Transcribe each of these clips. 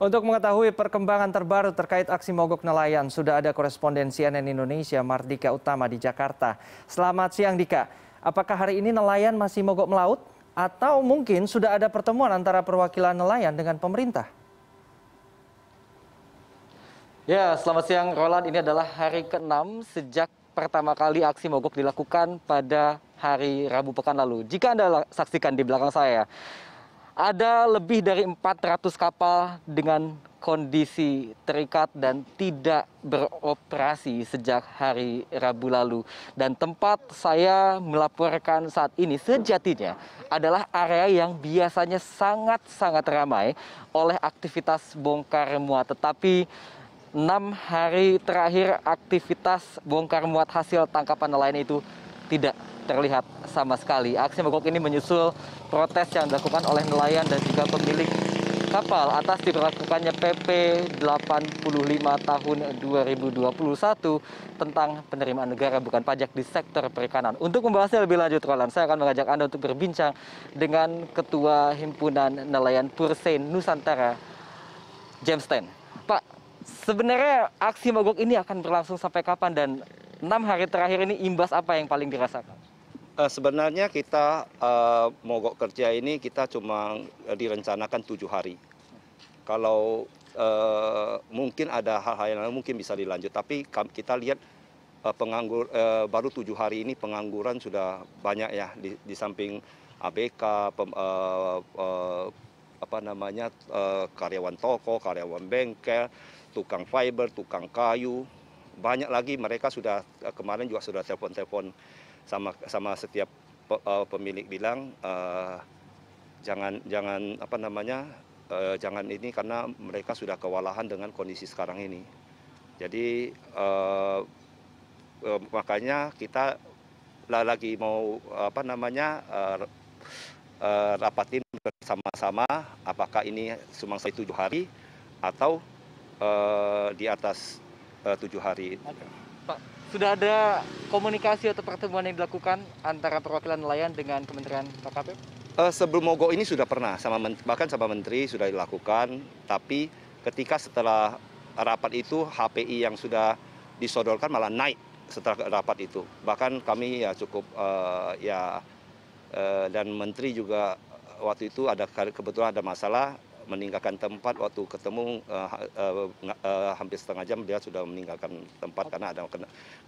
Untuk mengetahui perkembangan terbaru terkait aksi mogok nelayan, sudah ada koresponden CNN Indonesia Mardika Utama di Jakarta. Selamat siang Dika. Apakah hari ini nelayan masih mogok melaut atau mungkin sudah ada pertemuan antara perwakilan nelayan dengan pemerintah? Ya, selamat siang Roland. Ini adalah hari ke-6 sejak pertama kali aksi mogok dilakukan pada hari Rabu pekan lalu. Jika Anda saksikan di belakang saya, ada lebih dari 400 kapal dengan kondisi terikat dan tidak beroperasi sejak hari Rabu lalu. Dan tempat saya melaporkan saat ini sejatinya adalah area yang biasanya sangat-sangat ramai oleh aktivitas bongkar muat. Tetapi enam hari terakhir aktivitas bongkar muat hasil tangkapan nelayan itu tidak terlihat sama sekali. Aksi mogok ini menyusul protes yang dilakukan oleh nelayan dan juga pemilik kapal atas diberlakukannya PP 85 tahun 2021 tentang penerimaan negara bukan pajak di sektor perikanan. Untuk membahasnya lebih lanjut, Roland, saya akan mengajak Anda untuk berbincang dengan Ketua Himpunan Nelayan Pursein Nusantara, James Ten. Pak, sebenarnya aksi mogok ini akan berlangsung sampai kapan dan enam hari terakhir ini imbas apa yang paling dirasakan? Eh, sebenarnya kita eh, mogok kerja ini kita cuma eh, direncanakan tujuh hari. Kalau mungkin ada hal-hal yang lain mungkin bisa dilanjut, tapi kita lihat penganggur baru tujuh hari ini pengangguran sudah banyak ya di, di samping ABK, pem, apa namanya karyawan toko, karyawan bengkel, tukang fiber, tukang kayu, banyak lagi mereka sudah kemarin juga sudah telepon-telepon sama sama setiap eh, pemilik bilang uh, jangan jangan apa namanya uh, jangan ini karena mereka sudah kewalahan dengan kondisi sekarang ini. Jadi uh, uh, makanya kita lagi mau apa namanya uh, uh, rapatin bersama-sama apakah ini sumangsa tujuh hari atau uh, di atas tujuh hari. Pak, sudah ada komunikasi atau pertemuan yang dilakukan antara perwakilan nelayan dengan Kementerian KKP? Uh, eh, sebelum mogok ini sudah pernah, sama bahkan sama Menteri sudah dilakukan, tapi ketika setelah rapat itu HPI yang sudah disodorkan malah naik setelah rapat itu. Bahkan kami ya cukup uh, ya uh, dan Menteri juga waktu itu ada kebetulan ada masalah meninggalkan tempat waktu ketemu uh, uh, uh, hampir setengah jam dia sudah meninggalkan tempat oh. karena ada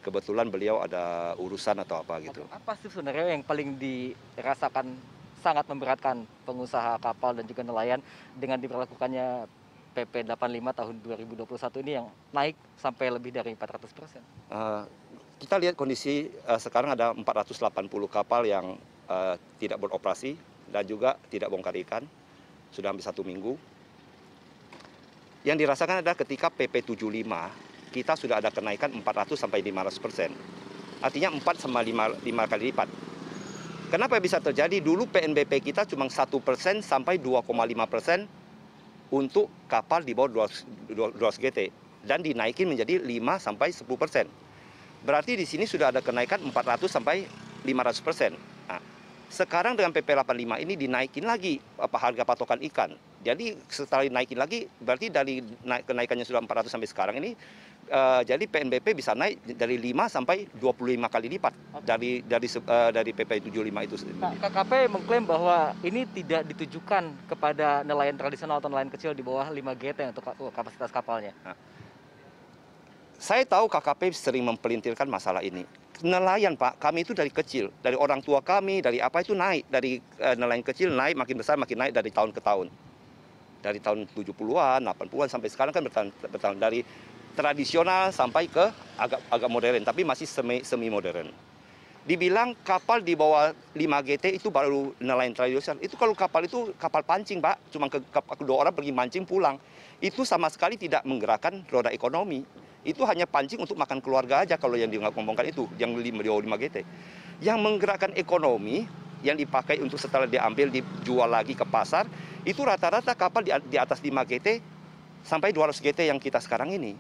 kebetulan beliau ada urusan atau apa gitu. Apa sih sebenarnya yang paling dirasakan sangat memberatkan pengusaha kapal dan juga nelayan dengan diberlakukannya PP 85 tahun 2021 ini yang naik sampai lebih dari 400 persen? Uh, kita lihat kondisi uh, sekarang ada 480 kapal yang uh, tidak beroperasi dan juga tidak bongkar ikan sudah hampir satu minggu. Yang dirasakan adalah ketika PP 75 kita sudah ada kenaikan 400 sampai 500 persen. Artinya 4 sama 5, 5 kali lipat. Kenapa bisa terjadi? Dulu PNBP kita cuma 1 persen sampai 2,5 persen untuk kapal di bawah 200 GT dan dinaikin menjadi 5 sampai 10 persen. Berarti di sini sudah ada kenaikan 400 sampai 500 persen. Nah, sekarang dengan PP 85 ini dinaikin lagi apa harga patokan ikan. Jadi setelah dinaikin lagi berarti dari naik, kenaikannya sudah 400 sampai sekarang ini uh, jadi PNBP bisa naik dari 5 sampai 25 kali lipat dari dari uh, dari PP 75 itu Nah, KKP mengklaim bahwa ini tidak ditujukan kepada nelayan tradisional atau nelayan kecil di bawah 5 GT untuk kapasitas kapalnya. Nah. Saya tahu KKP sering mempelintirkan masalah ini. Nelayan Pak, kami itu dari kecil, dari orang tua kami, dari apa itu naik, dari uh, nelayan kecil naik, makin besar makin naik dari tahun ke tahun. Dari tahun 70-an, 80-an sampai sekarang kan bertahun, bertahun dari tradisional sampai ke agak agak modern, tapi masih semi semi modern dibilang kapal di bawah 5 GT itu baru nelayan tradisional. Itu kalau kapal itu kapal pancing, Pak. Cuma ke, dua orang pergi mancing pulang. Itu sama sekali tidak menggerakkan roda ekonomi. Itu hanya pancing untuk makan keluarga aja kalau yang diomongkan itu, yang di bawah 5 GT. Yang menggerakkan ekonomi, yang dipakai untuk setelah diambil dijual lagi ke pasar, itu rata-rata kapal di, di atas 5 GT sampai 200 GT yang kita sekarang ini.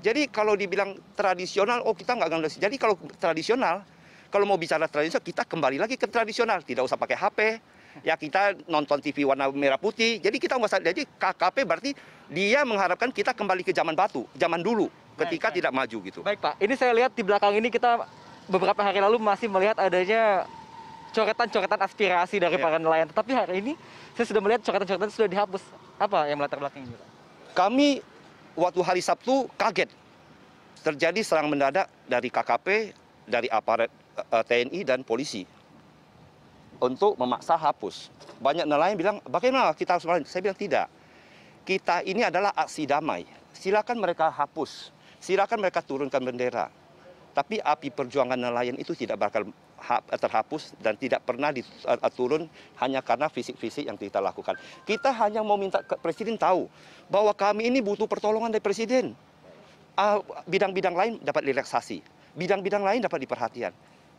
Jadi kalau dibilang tradisional, oh kita nggak akan Jadi kalau tradisional, kalau mau bicara tradisional, kita kembali lagi ke tradisional. Tidak usah pakai HP, ya kita nonton TV warna merah putih. Jadi kita nggak usah. Jadi KKP berarti dia mengharapkan kita kembali ke zaman batu, zaman dulu, ketika baik, tidak baik. maju gitu. Baik Pak, ini saya lihat di belakang ini kita beberapa hari lalu masih melihat adanya coretan-coretan aspirasi dari ya. para nelayan. tapi hari ini saya sudah melihat coretan-coretan sudah dihapus. Apa yang melatar belakang ini? Pak? Kami waktu hari Sabtu kaget terjadi serang mendadak dari KKP, dari aparat Eh, TNI dan polisi untuk memaksa hapus. Banyak nelayan bilang, bagaimana kita harus melayani? Saya bilang tidak. Kita ini adalah aksi damai. Silakan mereka hapus. Silakan mereka turunkan bendera. Tapi api perjuangan nelayan itu tidak bakal terhapus dan tidak pernah diturun eh, hanya karena fisik-fisik yang kita lakukan. Kita hanya mau minta ke Presiden tahu bahwa kami ini butuh pertolongan dari Presiden. Ah, bidang-bidang lain dapat relaksasi. Bidang-bidang lain dapat diperhatian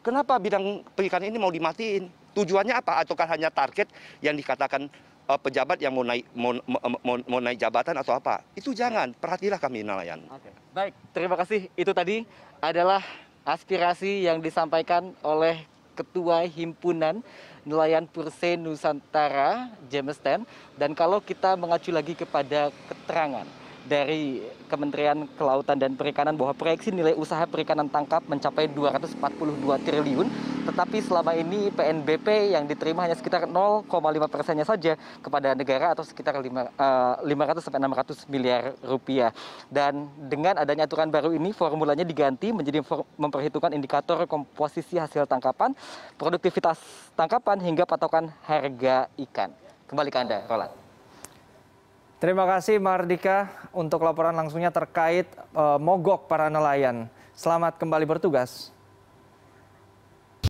kenapa bidang perikanan ini mau dimatiin tujuannya apa ataukah hanya target yang dikatakan eh, pejabat yang mau naik mau, naik jabatan atau apa itu jangan perhatilah kami nelayan Oke. baik terima kasih itu tadi adalah aspirasi yang disampaikan oleh Ketua Himpunan Nelayan Purse Nusantara, James Ten. Dan kalau kita mengacu lagi kepada keterangan dari Kementerian Kelautan dan Perikanan bahwa proyeksi nilai usaha perikanan tangkap mencapai 242 triliun, tetapi selama ini PNBP yang diterima hanya sekitar 0,5 persennya saja kepada negara atau sekitar 500 eh, sampai 600 miliar rupiah. Dan dengan adanya aturan baru ini formulanya diganti menjadi memperhitungkan indikator komposisi hasil tangkapan, produktivitas tangkapan hingga patokan harga ikan. Kembali ke Anda, Roland. Terima kasih Mardika untuk laporan langsungnya terkait uh, mogok para nelayan. Selamat kembali bertugas.